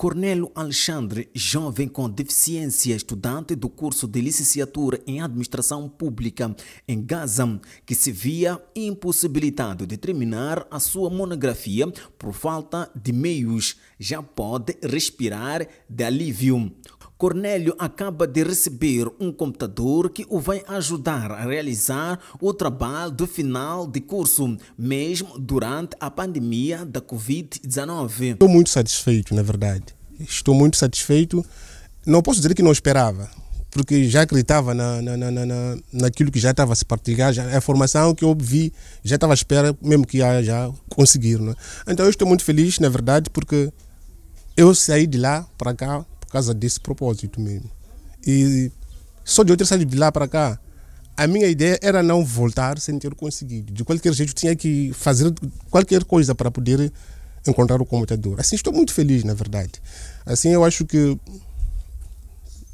Cornélio Alexandre, jovem com deficiência, estudante do curso de licenciatura em administração pública em Gaza, que se via impossibilitado de terminar a sua monografia por falta de meios, já pode respirar de alívio Cornélio acaba de receber um computador que o vai ajudar a realizar o trabalho do final de curso, mesmo durante a pandemia da Covid-19. Estou muito satisfeito, na verdade. Estou muito satisfeito. Não posso dizer que não esperava, porque já acreditava na, na, na, na, naquilo que já estava a se partilhar, já, a formação que eu vi já estava à espera, mesmo que já, já conseguiram. Né? Então eu estou muito feliz, na verdade, porque eu saí de lá para cá causa desse propósito mesmo. E só de outra saída de lá para cá, a minha ideia era não voltar sem ter conseguido. De qualquer jeito, tinha que fazer qualquer coisa para poder encontrar o computador. Assim, estou muito feliz, na verdade. Assim, eu acho que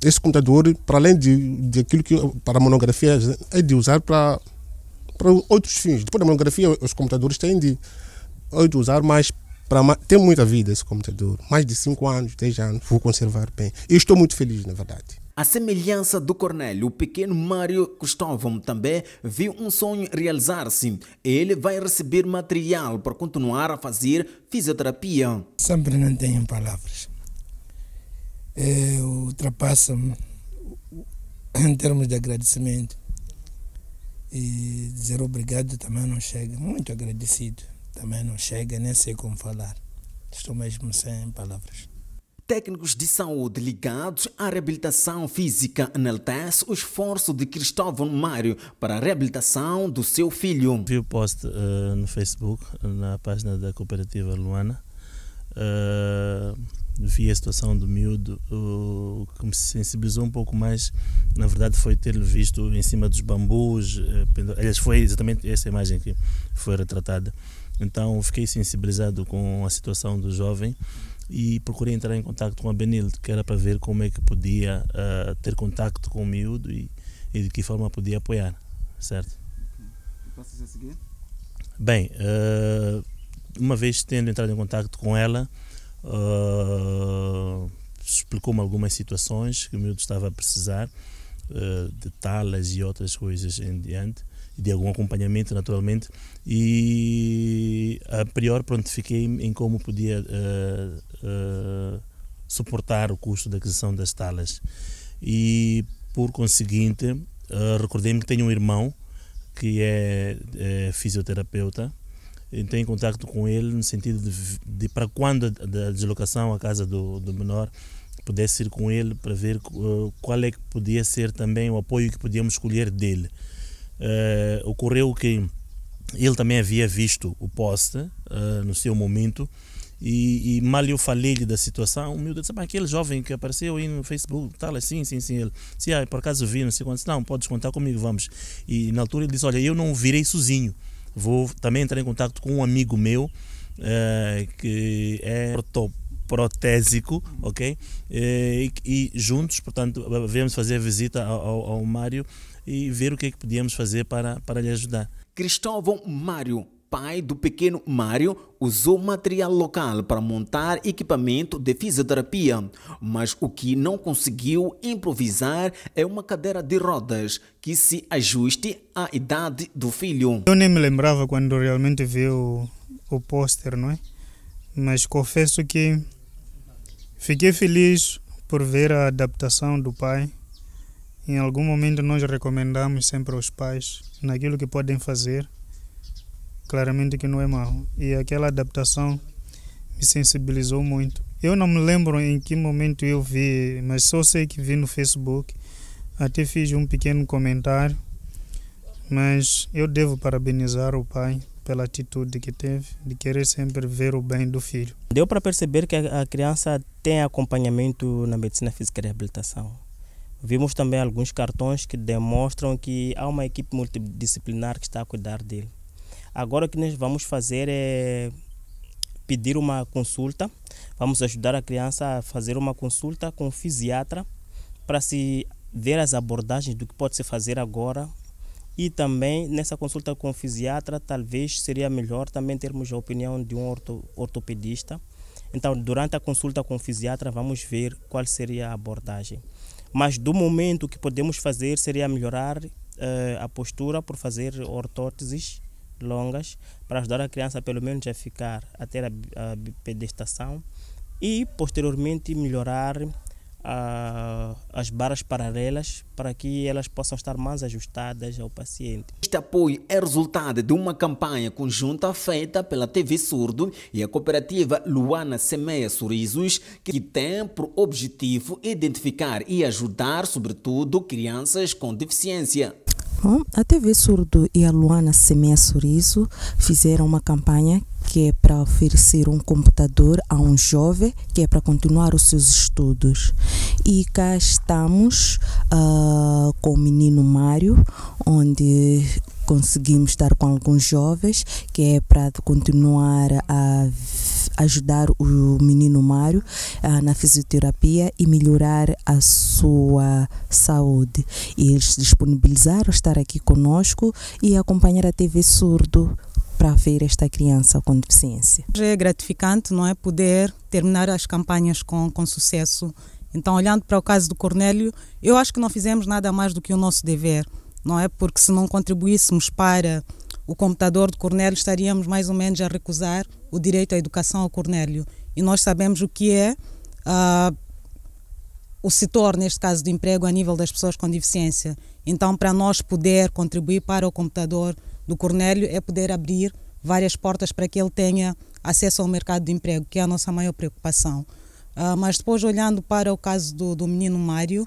esse computador, para além de, de aquilo que para a monografia é de usar para, para outros fins. Depois da monografia, os computadores têm de, de usar mais para tem muita vida esse computador, mais de 5 anos, 10 anos, vou conservar bem. Eu estou muito feliz, na verdade. A semelhança do Cornélio, o pequeno Mário Cristóvão também viu um sonho realizar-se. Ele vai receber material para continuar a fazer fisioterapia. Sempre não tenho palavras. É, ultrapassa-me em termos de agradecimento. E dizer obrigado também não chega. Muito agradecido também não chega, nem sei como falar. Estou mesmo sem palavras. Técnicos de saúde ligados à reabilitação física analtece o esforço de Cristóvão Mário para a reabilitação do seu filho. Vi o post uh, no Facebook, na página da cooperativa Luana. Uh vi a situação do miúdo, o que me sensibilizou um pouco mais, na verdade, foi ter-lhe visto em cima dos bambus. Eh, aliás, foi exatamente essa imagem que foi retratada. Então, fiquei sensibilizado com a situação do jovem e procurei entrar em contato com a Benilde, que era para ver como é que podia uh, ter contato com o miúdo e, e, de que forma podia apoiar, certo? Passas a seguir? Bem, uh, uma vez tendo entrado em contato com ela, Uh, Explicou-me algumas situações que o miúdo estava a precisar, uh, de talas e outras coisas em diante, e de algum acompanhamento, naturalmente. E a priori, pronto, fiquei em como podia uh, suportar o custo da aquisição das talas. E por conseguinte, recordei-me que tenho um irmão que é, é fisioterapeuta entrei em contato com ele no sentido de, de para quando a, da deslocação à casa do, do menor pudesse ir com ele para ver uh, qual é que podia ser também o apoio que podíamos escolher dele. Uh, ocorreu que ele também havia visto o post uh, eh, no seu momento e, e, mal eu falei-lhe da situação, o meu Deus sabe aquele jovem que apareceu aí no Facebook, tal, assim, sim, sim, ele se ah, por acaso vi, não sei quanto, não, podes contar comigo, vamos. E na altura ele disse, olha, eu não virei sozinho, Vou também entrar em contato com um amigo meu eh, que é protésico, ok? Eh, e, e, juntos, portanto, viemos fazer visita ao, ao, ao Mário e ver o que é que podíamos fazer para, para lhe ajudar. Cristóvão Mário pai do pequeno Mário, usou material local para montar equipamento de fisioterapia, mas o que não conseguiu improvisar é uma cadeira de rodas que se ajuste à idade do filho. Eu nem me lembrava quando realmente vi o, o pôster, não é? Mas confesso que fiquei feliz por ver a adaptação do pai. Em algum momento nós recomendamos sempre aos pais naquilo que podem fazer claramente que não é mau. E aquela adaptação me sensibilizou muito. Eu não me lembro em que momento eu vi, mas só sei que vi no Facebook. Até fiz um pequeno comentário. Mas eu devo parabenizar o pai pela atitude que teve de querer sempre ver o bem do filho. Deu para perceber que a criança tem acompanhamento na medicina física e reabilitação. Vimos também alguns cartões que demonstram que há uma equipe multidisciplinar que está a cuidar dele. Agora o que nós vamos fazer é pedir uma consulta. Vamos ajudar a criança a fazer uma consulta com o fisiatra para se ver as abordagens do que pode se fazer agora. E também nessa consulta com o fisiatra, talvez seria melhor também termos a opinião de um orto, ortopedista. Então, durante a consulta com o fisiatra, vamos ver qual seria a abordagem. Mas do momento o que podemos fazer seria melhorar uh, a postura por fazer ortóteses longas para ajudar a criança pelo menos a ficar a ter a, a pedestação e posteriormente melhorar a, as barras paralelas para que elas possam estar mais ajustadas ao paciente. Este apoio é resultado de uma campanha conjunta feita pela TV Surdo e a cooperativa Luana Semeia Sorrisos, que tem por objetivo identificar e ajudar, sobretudo, crianças com deficiência. Bom, a TV Surdo e a Luana Semeia Sorriso fizeram uma campanha que é para oferecer um computador a um jovem que é para continuar os seus estudos. E cá estamos uh, com o menino Mário, onde conseguimos estar com alguns jovens que é para continuar a ajudar o menino Mário ah, na fisioterapia e melhorar a sua saúde. E eles disponibilizaram estar aqui conosco e acompanhar a TV Surdo para ver esta criança com deficiência. É gratificante, não é, poder terminar as campanhas com, com sucesso. Então, olhando para o caso do Cornélio, eu acho que não fizemos nada mais do que o nosso dever, não é? Porque se não contribuíssemos para o computador de Cornélio, estaríamos mais ou menos a recusar o direito à educação ao Cornélio. E nós sabemos o que é uh, o setor, neste caso, do emprego a nível das pessoas com deficiência. Então, para nós poder contribuir para o computador do Cornélio, é poder abrir várias portas para que ele tenha acesso ao mercado de emprego, que é a nossa maior preocupação. Uh, mas depois, olhando para o caso do, do menino Mário,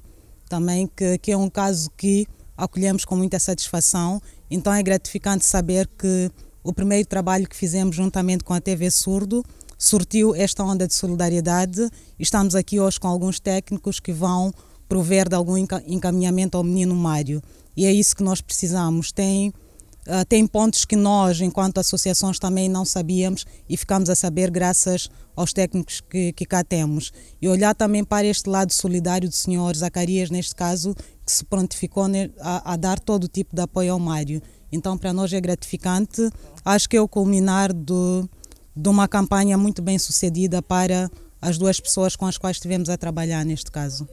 também, que, que é um caso que acolhemos com muita satisfação então é gratificante saber que o primeiro trabalho que fizemos juntamente com a TV Surdo surtiu esta onda de solidariedade. Estamos aqui hoje com alguns técnicos que vão prover de algum encaminhamento ao menino Mário. E é isso que nós precisamos. Tem, uh, tem pontos que nós, enquanto associações, também não sabíamos e ficamos a saber graças aos técnicos que, que cá temos. E olhar também para este lado solidário do senhor Zacarias, neste caso, que se prontificou a, a dar todo o tipo de apoio ao Mário. Então, para nós é gratificante. Acho que é o culminar do, de uma campanha muito bem sucedida para as duas pessoas com as quais estivemos a trabalhar neste caso.